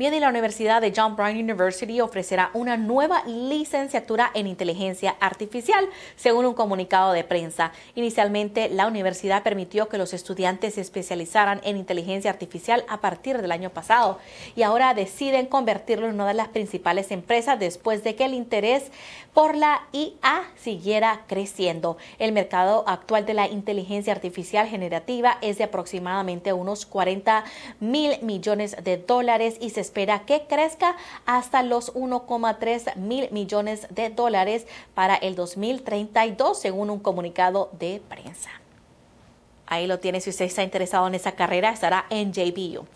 Bien, y la Universidad de John Brown University ofrecerá una nueva licenciatura en inteligencia artificial, según un comunicado de prensa. Inicialmente, la universidad permitió que los estudiantes se especializaran en inteligencia artificial a partir del año pasado y ahora deciden convertirlo en una de las principales empresas después de que el interés por la IA siguiera creciendo. El mercado actual de la inteligencia artificial generativa es de aproximadamente unos 40 mil millones de dólares y se espera que crezca hasta los 1,3 mil millones de dólares para el 2032, según un comunicado de prensa. Ahí lo tiene, si usted está interesado en esa carrera, estará en JBU.